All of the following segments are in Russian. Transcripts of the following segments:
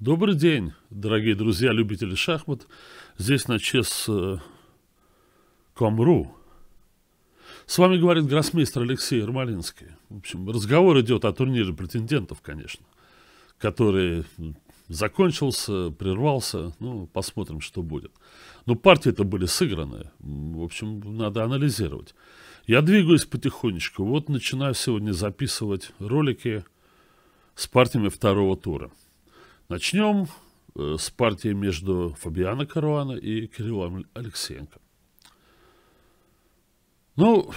Добрый день, дорогие друзья, любители шахмат. Здесь на чес э, Комру. С вами говорит гроссмейстер Алексей Ермолинский. В общем, разговор идет о турнире претендентов, конечно, который закончился, прервался. Ну, посмотрим, что будет. Но партии-то были сыграны. В общем, надо анализировать. Я двигаюсь потихонечку. Вот начинаю сегодня записывать ролики с партиями второго тура. Начнем э, с партии между Фабиано Каруана и Кириллом Алексеенко. Ну,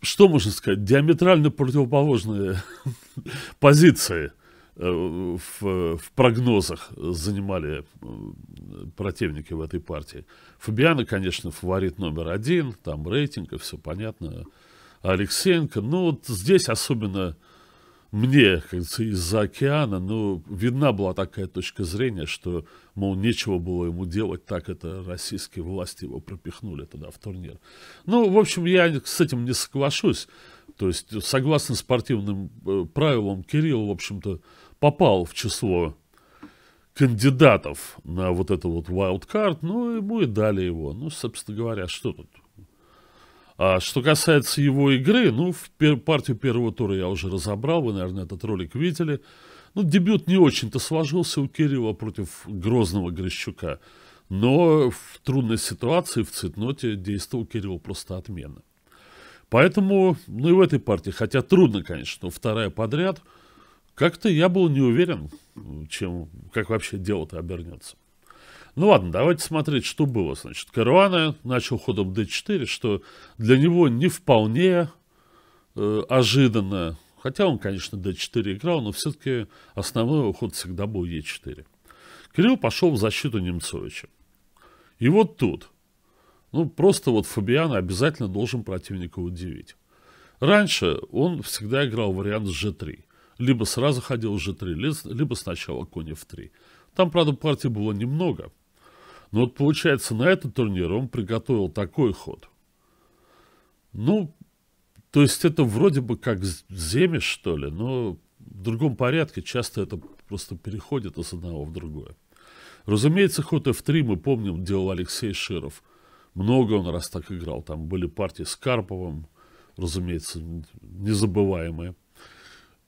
что можно сказать, диаметрально противоположные позиции э, в, в прогнозах занимали противники в этой партии. Фабиано, конечно, фаворит номер один, там рейтинг, и все понятно. Алексеенко, ну вот здесь особенно мне, кажется, из-за океана, ну, видна была такая точка зрения, что, мол, нечего было ему делать, так это российские власти его пропихнули туда в турнир. Ну, в общем, я с этим не соглашусь. То есть, согласно спортивным э, правилам, Кирилл, в общем-то, попал в число кандидатов на вот это вот wild card, ну, ему и дали его. Ну, собственно говоря, что тут а что касается его игры, ну, в пер- партию первого тура я уже разобрал, вы, наверное, этот ролик видели. Ну, дебют не очень-то сложился у Кирилла против грозного Грищука. Но в трудной ситуации, в цитноте, действовал Кирилл просто отменно. Поэтому, ну и в этой партии, хотя трудно, конечно, вторая подряд, как-то я был не уверен, чем, как вообще дело-то обернется. Ну ладно, давайте смотреть, что было. Значит, Каруана начал ходом d4, что для него не вполне э, ожиданно. Хотя он, конечно, d4 играл, но все-таки основной уход всегда был e4. Кирилл пошел в защиту Немцовича. И вот тут. Ну, просто вот Фабиан обязательно должен противника удивить. Раньше он всегда играл вариант g3. Либо сразу ходил g3, либо сначала конь f3. Там, правда, партий было немного. Но ну, вот получается, на этот турнир он приготовил такой ход. Ну, то есть это вроде бы как земиш, что ли, но в другом порядке часто это просто переходит из одного в другое. Разумеется, ход F3 мы помним делал Алексей Широв. Много он раз так играл. Там были партии с Карповым, разумеется, незабываемые.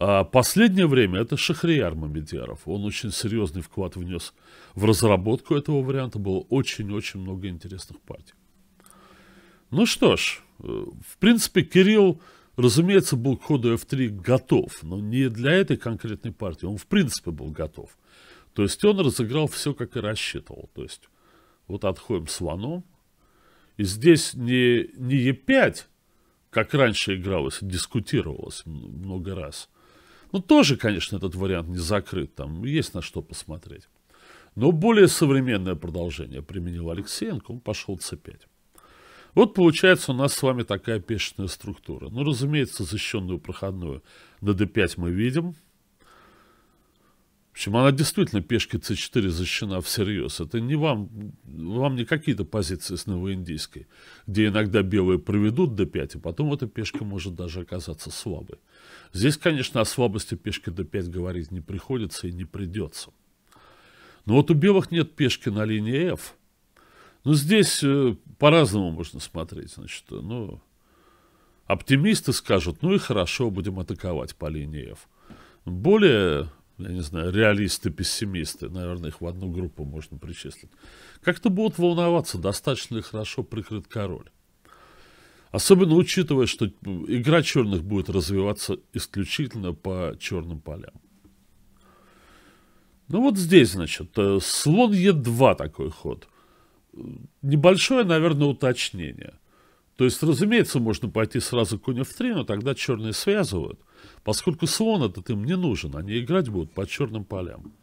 А последнее время это Шахрияр Мамедьяров. Он очень серьезный вклад внес в разработку этого варианта. Было очень-очень много интересных партий. Ну что ж, э, в принципе, Кирилл, разумеется, был к ходу F3 готов, но не для этой конкретной партии. Он, в принципе, был готов. То есть он разыграл все, как и рассчитывал. То есть вот отходим слоном. И здесь не, не e 5 как раньше игралось, дискутировалось много раз, ну, тоже, конечно, этот вариант не закрыт, там ну, есть на что посмотреть. Но более современное продолжение применил Алексеенко, он пошел c5. Вот получается у нас с вами такая пешечная структура. Ну, разумеется, защищенную проходную на d5 мы видим. В общем, она действительно пешки c4 защищена всерьез. Это не вам, вам не какие-то позиции с новоиндийской, где иногда белые проведут d5, и а потом эта пешка может даже оказаться слабой. Здесь, конечно, о слабости пешки до 5 говорить не приходится и не придется. Но вот у белых нет пешки на линии f. Ну, здесь э, по-разному можно смотреть. Значит, э, ну, оптимисты скажут, ну и хорошо, будем атаковать по линии f. Более, я не знаю, реалисты, пессимисты, наверное, их в одну группу можно причислить, как-то будут волноваться, достаточно ли хорошо прикрыт король. Особенно учитывая, что игра черных будет развиваться исключительно по черным полям. Ну вот здесь, значит, э, слон Е2 такой ход. Небольшое, наверное, уточнение. То есть, разумеется, можно пойти сразу конь в 3 но тогда черные связывают, поскольку слон этот им не нужен, они играть будут по черным полям.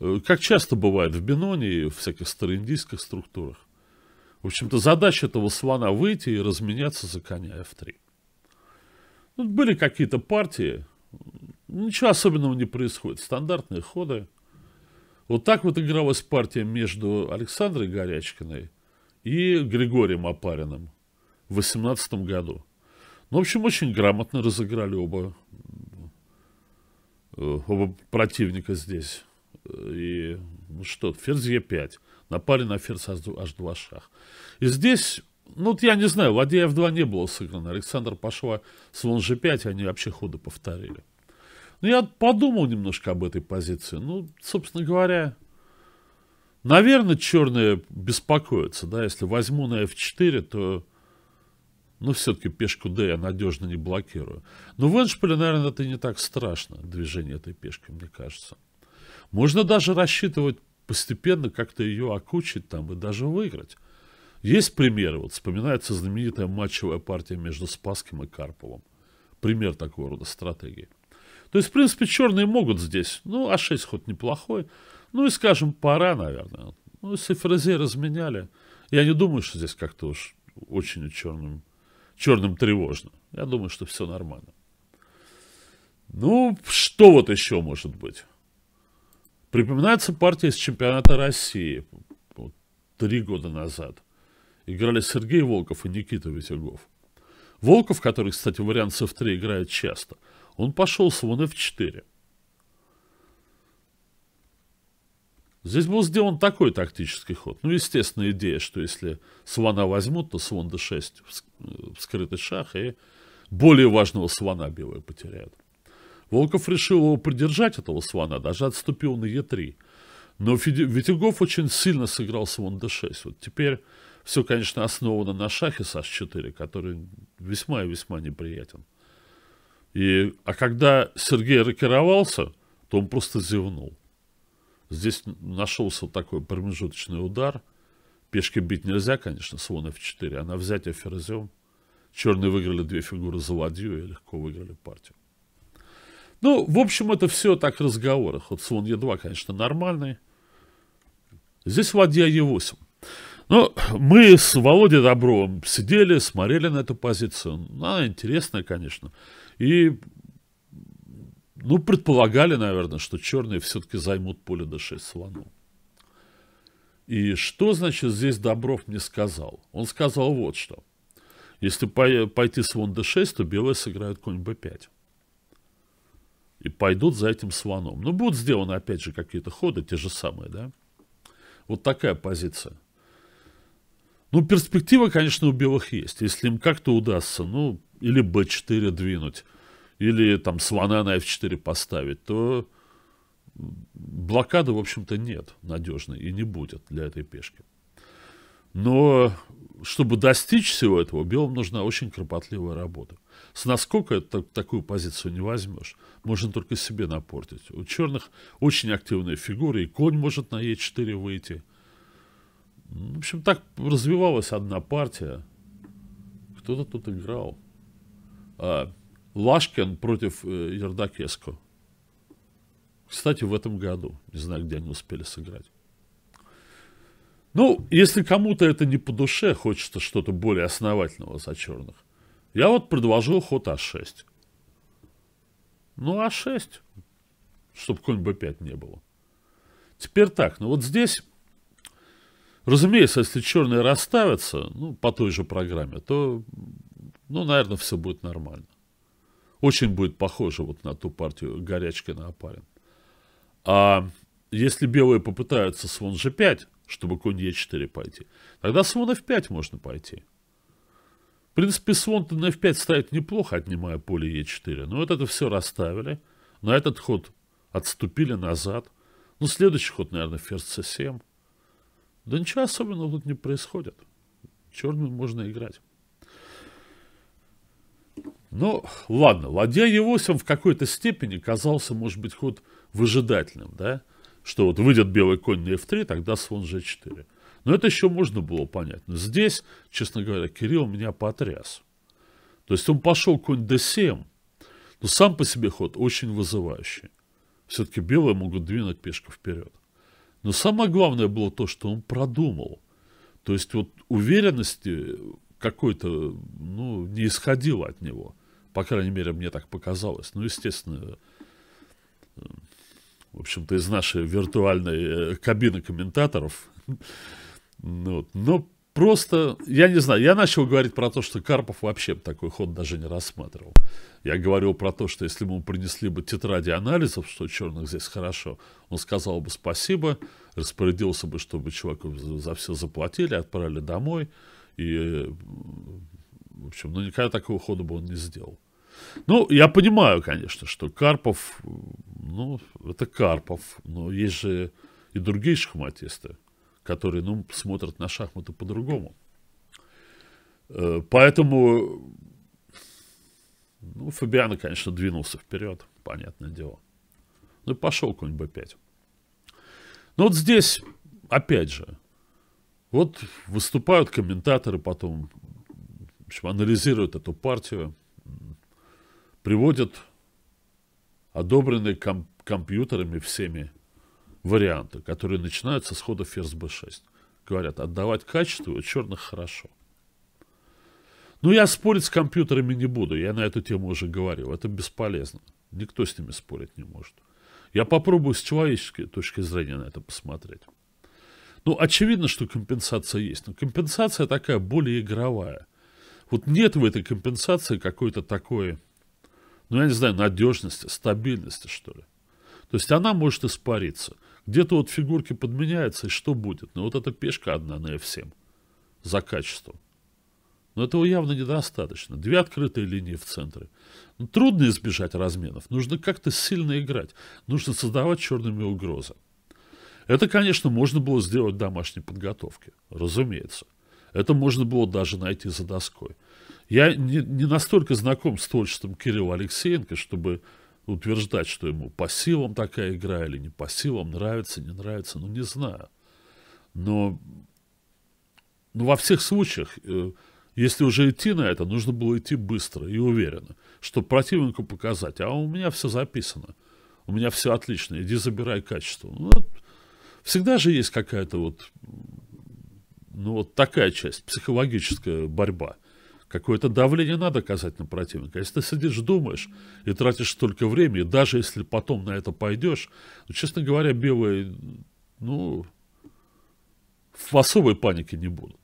Э, как часто бывает в биноне и в всяких староиндийских структурах. В общем-то, задача этого слона выйти и разменяться за коня f3. Тут ну, были какие-то партии, ничего особенного не происходит, стандартные ходы. Вот так вот игралась партия между Александрой Горячкиной и Григорием Опариным в 18 году. Ну, в общем, очень грамотно разыграли оба, э, оба противника здесь. Э, и ну что, ферзь Е5 напали на ферзь h2 шах. И здесь, ну вот я не знаю, ладья f2 не было сыграно. Александр пошла слон g5, они вообще ходы повторили. Но ну, я подумал немножко об этой позиции. Ну, собственно говоря, наверное, черные беспокоятся, да, если возьму на f4, то... Ну, все-таки пешку D я надежно не блокирую. Но в эндшпиле, наверное, это не так страшно, движение этой пешки, мне кажется. Можно даже рассчитывать постепенно как-то ее окучить там и даже выиграть. Есть пример вот вспоминается знаменитая матчевая партия между Спасским и Карповым. Пример такого рода стратегии. То есть, в принципе, черные могут здесь. Ну, А6 хоть неплохой. Ну и, скажем, пора, наверное. Ну, если фрезе разменяли. Я не думаю, что здесь как-то уж очень черным, черным тревожно. Я думаю, что все нормально. Ну, что вот еще может быть? Припоминается партия из чемпионата России три года назад. Играли Сергей Волков и Никита Витягов. Волков, который, кстати, вариант с F3 играет часто, он пошел с вон F4. Здесь был сделан такой тактический ход. Ну, естественно, идея, что если слона возьмут, то слон d6 э, вскрытый шах, и более важного слона белые потеряют. Волков решил его придержать, этого слона, даже отступил на Е3. Но Витюгов очень сильно сыграл слон d6. Вот теперь все, конечно, основано на шахе с h4, который весьма и весьма неприятен. И, а когда Сергей рокировался, то он просто зевнул. Здесь нашелся такой промежуточный удар. Пешки бить нельзя, конечно, слон f4, а на взятие ферзем. Черные выиграли две фигуры за ладью и легко выиграли партию. Ну, в общем, это все так в разговорах. Вот Слон Е2, конечно, нормальный. Здесь ладья Е8. Ну, мы с Володей Добровым сидели, смотрели на эту позицию. Она интересная, конечно. И, ну, предполагали, наверное, что черные все-таки займут поле d6 слону. И что, значит, здесь Добров мне сказал? Он сказал вот что. Если пойти слон d6, то белые сыграют конь b5 и пойдут за этим слоном. Ну, будут сделаны, опять же, какие-то ходы, те же самые, да? Вот такая позиция. Ну, перспектива, конечно, у белых есть. Если им как-то удастся, ну, или b4 двинуть, или там слона на f4 поставить, то блокады, в общем-то, нет надежной и не будет для этой пешки. Но чтобы достичь всего этого, белым нужна очень кропотливая работа. С насколько это, такую позицию не возьмешь, можно только себе напортить. У черных очень активная фигура и конь может на Е4 выйти. В общем, так развивалась одна партия. Кто-то тут играл. А, Лашкин против э, Ердакеско. Кстати, в этом году. Не знаю, где они успели сыграть. Ну, если кому-то это не по душе, хочется что-то более основательного за черных, я вот предложил ход А6. Ну, А6, чтобы конь Б5 не было. Теперь так, ну вот здесь, разумеется, если черные расставятся, ну, по той же программе, то, ну, наверное, все будет нормально. Очень будет похоже вот на ту партию Горячкина Апарин. А если белые попытаются слон g5, чтобы конь e4 пойти, тогда слон f5 можно пойти принципе, слон на f5 ставить неплохо, отнимая поле e4. Но вот это все расставили. На этот ход отступили назад. Ну, следующий ход, наверное, ферзь c7. Да ничего особенного тут не происходит. Черным можно играть. Ну, ладно, ладья e 8 в какой-то степени казался, может быть, ход выжидательным, да? Что вот выйдет белый конь на F3, тогда слон G4. Но это еще можно было понять. Но здесь, честно говоря, Кирилл меня потряс. То есть он пошел конь d7, но сам по себе ход очень вызывающий. Все-таки белые могут двинуть пешку вперед. Но самое главное было то, что он продумал. То есть вот уверенности какой-то ну, не исходило от него. По крайней мере, мне так показалось. Ну, естественно, э, в общем-то, из нашей виртуальной э, кабины комментаторов Ну вот. Но просто, я не знаю, я начал говорить про то, что Карпов вообще такой ход даже не рассматривал. Я говорил про то, что если бы ему принесли бы тетради анализов, что черных здесь хорошо, он сказал бы спасибо, распорядился бы, чтобы чуваку за все заплатили, отправили домой. И, в общем, ну никогда такого хода бы он не сделал. Ну, я понимаю, конечно, что Карпов, ну, это Карпов, но есть же и другие шахматисты которые ну, смотрят на шахматы по-другому. Э, поэтому ну, Фабиано, конечно, двинулся вперед, понятное дело. Ну и пошел конь b5. Ну вот здесь, опять же, вот выступают комментаторы потом, в общем, анализируют эту партию, приводят одобренные ком компьютерами всеми варианты, которые начинаются с хода ферзь b6. Говорят, отдавать качество у черных хорошо. Но ну, я спорить с компьютерами не буду, я на эту тему уже говорил, это бесполезно. Никто с ними спорить не может. Я попробую с человеческой точки зрения на это посмотреть. Ну, очевидно, что компенсация есть, но компенсация такая более игровая. Вот нет в этой компенсации какой-то такой, ну, я не знаю, надежности, стабильности, что ли. То есть она может испариться. Где-то вот фигурки подменяются, и что будет? Но ну, вот эта пешка одна на F7 за качество. Но этого явно недостаточно. Две открытые линии в центре. Ну, трудно избежать разменов. Нужно как-то сильно играть. Нужно создавать черными угрозы. Это, конечно, можно было сделать в домашней подготовке. Разумеется. Это можно было даже найти за доской. Я не, не настолько знаком с творчеством Кирилла Алексеенко, чтобы утверждать, что ему по силам такая игра или не по силам нравится, не нравится, ну не знаю. Но ну, во всех случаях, э, если уже идти на это, нужно было идти быстро и уверенно, чтобы противнику показать, а у меня все записано, у меня все отлично, иди забирай качество. Ну, всегда же есть какая-то вот, ну вот такая часть, психологическая борьба – Какое-то давление надо оказать на противника. Если ты сидишь, думаешь и тратишь столько времени, даже если потом на это пойдешь, ну, честно говоря, белые, ну, в особой панике не будут.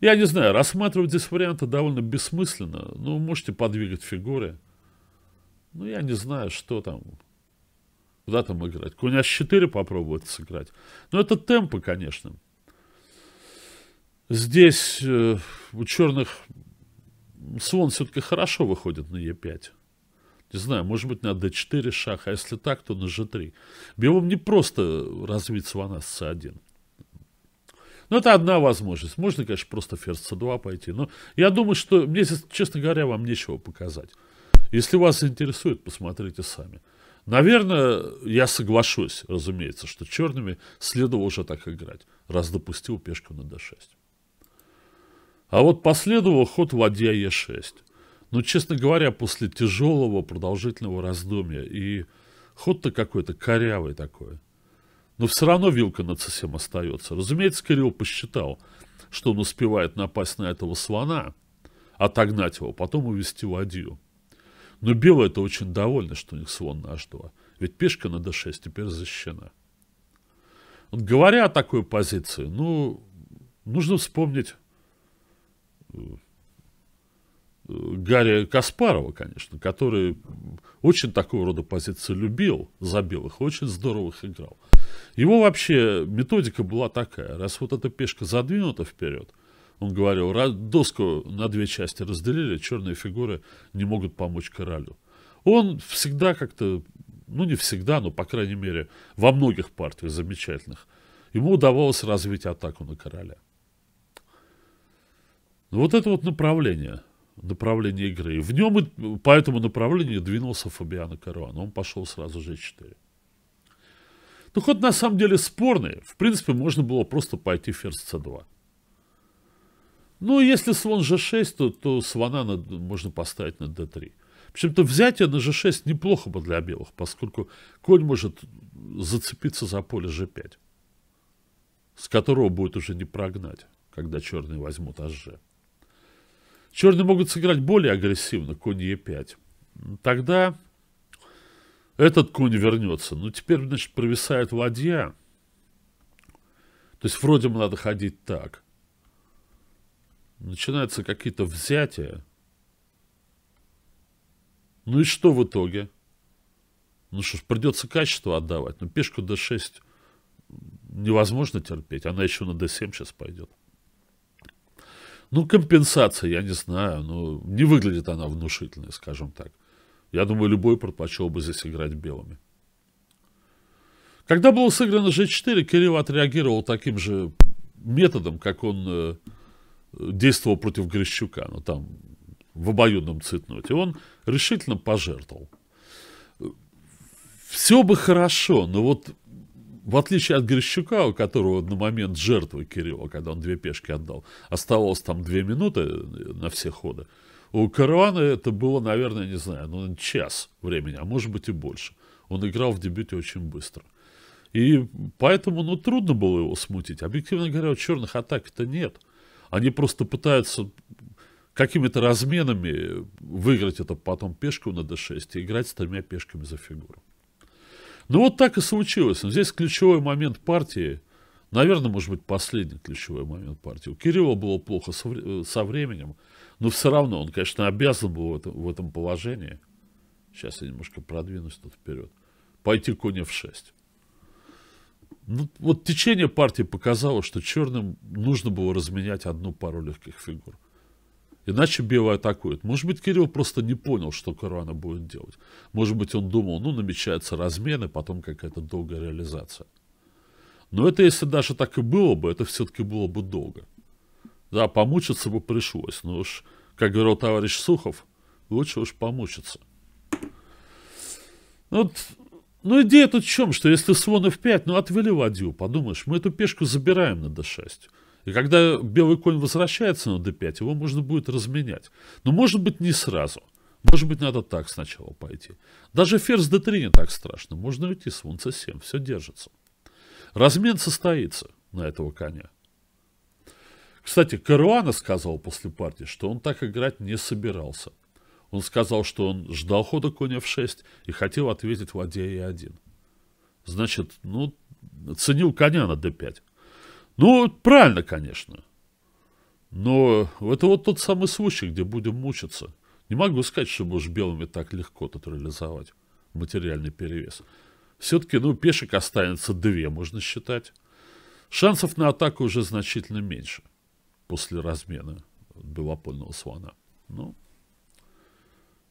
Я не знаю, рассматривать здесь варианты довольно бессмысленно. Ну, можете подвигать фигуры. Ну, я не знаю, что там. Куда там играть? Коня с 4 попробовать сыграть. Но это темпы, конечно. Здесь э, у черных слон все-таки хорошо выходит на Е5. Не знаю, может быть, на d4 шах, а если так, то на g3. Белым не просто развить слона с c1. Но ну, это одна возможность. Можно, конечно, просто ферзь c2 пойти. Но я думаю, что мне, честно говоря, вам нечего показать. Если вас интересует, посмотрите сами. Наверное, я соглашусь, разумеется, что черными следовало уже так играть, раз допустил пешку на d6. А вот последовал ход ладья Е6. Но, ну, честно говоря, после тяжелого продолжительного раздумья и ход-то какой-то корявый такой. Но все равно вилка над совсем остается. Разумеется, Кирилл посчитал, что он успевает напасть на этого слона, отогнать его, потом увести ладью. Но белые это очень довольны, что у них слон на h2. Ведь пешка на d6 теперь защищена. Вот говоря о такой позиции, ну, нужно вспомнить Э, Гарри Каспарова, конечно, который очень такого рода позиции любил за белых, очень здорово их играл. Его вообще методика была такая, раз вот эта пешка задвинута вперед, он говорил, доску на две части разделили, черные фигуры не могут помочь королю. Он всегда как-то, ну не всегда, но по крайней мере во многих партиях замечательных, ему удавалось развить атаку на короля. Ну, вот это вот направление, направление игры. И в нем и по этому направлению двинулся Фабиано Каруан. Он пошел сразу же 4. Ну, ход на самом деле спорный. В принципе, можно было просто пойти ферзь c2. Ну, если слон g6, то, то слона на, можно поставить на d3. Причем-то взятие на g6 неплохо бы для белых, поскольку конь может зацепиться за поле g5, с которого будет уже не прогнать, когда черные возьмут hg. Черные могут сыграть более агрессивно, конь Е5. Тогда этот конь вернется. Но ну, теперь, значит, провисает ладья. То есть вроде бы надо ходить так. Начинаются какие-то взятия. Ну и что в итоге? Ну что ж, придется качество отдавать. Но ну, пешку d6 невозможно терпеть. Она еще на d7 сейчас пойдет. Ну, компенсация, я не знаю. но ну, не выглядит она внушительной, скажем так. Я думаю, любой предпочел бы здесь играть белыми. Когда было сыграно G4, Кирилл отреагировал таким же методом, как он э, действовал против Грищука, но ну, там в обоюдном цитноте. Он решительно пожертвовал. Все бы хорошо, но вот в отличие от Грещука, у которого на момент жертвы Кирилла, когда он две пешки отдал, оставалось там две минуты на все ходы, у Каравана это было, наверное, не знаю, ну, час времени, а может быть и больше. Он играл в дебюте очень быстро. И поэтому, ну, трудно было его смутить. Объективно говоря, у черных атак-то нет. Они просто пытаются какими-то разменами выиграть это потом пешку на d6 и играть с тремя пешками за фигуру. Ну вот так и случилось. Но здесь ключевой момент партии, наверное, может быть, последний ключевой момент партии. У Кирилла было плохо со э, временем, но все равно он, конечно, обязан был в этом, в этом положении. Сейчас я немножко продвинусь тут вперед. Пойти коня в шесть. Ну, вот течение партии показало, что черным нужно было разменять одну пару легких фигур. Иначе белые атакуют. Может быть, Кирилл просто не понял, что Каруана будет делать. Может быть, он думал, ну, намечаются размены, потом какая-то долгая реализация. Но это, если даже так и было бы, это все-таки было бы долго. Да, помучиться бы пришлось, но уж, как говорил товарищ Сухов, лучше уж помучиться. Ну вот, ну, идея тут в чем, что если слон f5, ну, отвели ладью, подумаешь, мы эту пешку забираем на d6. И когда белый конь возвращается на d5, его можно будет разменять. Но может быть не сразу. Может быть надо так сначала пойти. Даже ферзь d3 не так страшно. Можно уйти с фунца 7, все держится. Размен состоится на этого коня. Кстати, Каруана сказал после партии, что он так играть не собирался. Он сказал, что он ждал хода коня в 6 и хотел ответить ладья e1. Значит, ну, ценил коня на d5. Ну, правильно, конечно. Но это вот тот самый случай, где будем мучиться. Не могу сказать, что мы уж белыми так легко тут реализовать материальный перевес. Все-таки, ну, пешек останется две, можно считать. Шансов на атаку уже значительно меньше после размена белопольного слона. Ну,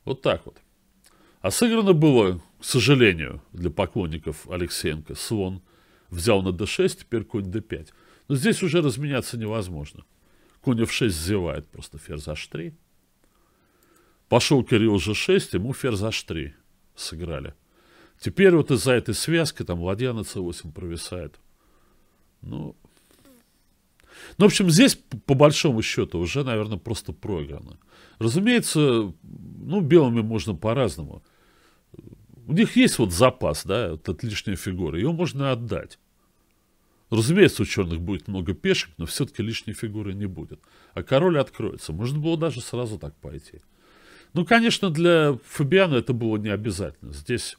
вот так вот. А сыграно было, к сожалению, для поклонников Алексеенко. Слон взял на d6, теперь конь d5. Но здесь уже разменяться невозможно. Конь в 6 зевает просто ферзь h3. Пошел Кирилл g6, ему ферзь h3 сыграли. Теперь вот из-за этой связки там ладья на c8 провисает. Ну, ну, в общем, здесь, по большому счету, уже, наверное, просто проиграно. Разумеется, ну, белыми можно по-разному. У них есть вот запас, да, вот эта лишняя фигура, ее можно отдать. Разумеется, у черных будет много пешек, но все-таки лишней фигуры не будет. А король откроется. Можно было даже сразу так пойти. Ну, конечно, для Фабиана это было не обязательно. Здесь,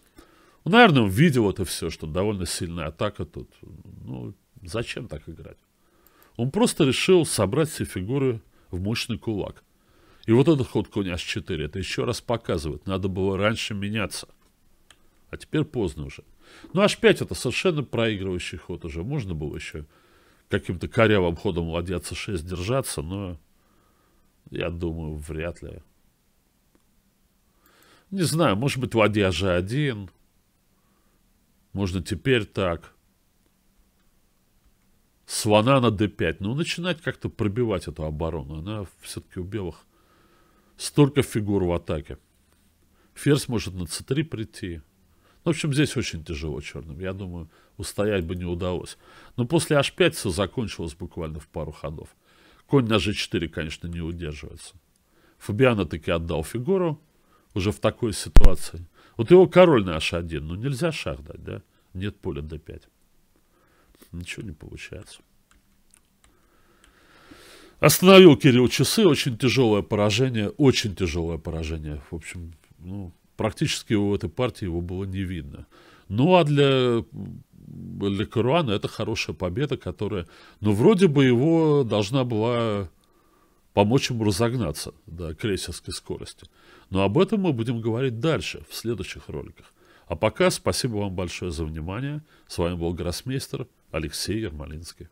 ну, наверное, он видел это все, что довольно сильная атака тут. Ну, зачем так играть? Он просто решил собрать все фигуры в мощный кулак. И вот этот ход коня h4, это еще раз показывает. Надо было раньше меняться. А теперь поздно уже. Ну, h5 это совершенно проигрывающий ход уже. Можно было еще каким-то корявым ходом ладья c6 держаться, но я думаю, вряд ли. Не знаю, может быть, ладья g1. Можно теперь так. Слона на d5. Ну, начинать как-то пробивать эту оборону. Она все-таки у белых столько фигур в атаке. Ферзь может на c3 прийти. Ну, в общем, здесь очень тяжело черным. Я думаю, устоять бы не удалось. Но после h5 все закончилось буквально в пару ходов. Конь на g4, конечно, не удерживается. Фабиано таки отдал фигуру уже в такой ситуации. Вот его король на h1. Ну, нельзя шах дать, да? Нет поля d5. Ничего не получается. Остановил Кирилл часы. Очень тяжелое поражение. Очень тяжелое поражение. В общем, ну, практически у этой партии его было не видно. Ну, а для для Каруана это хорошая победа, которая, ну, вроде бы его должна была помочь ему разогнаться до крейсерской скорости. Но об этом мы будем говорить дальше, в следующих роликах. А пока спасибо вам большое за внимание. С вами был Гроссмейстер Алексей Ермолинский.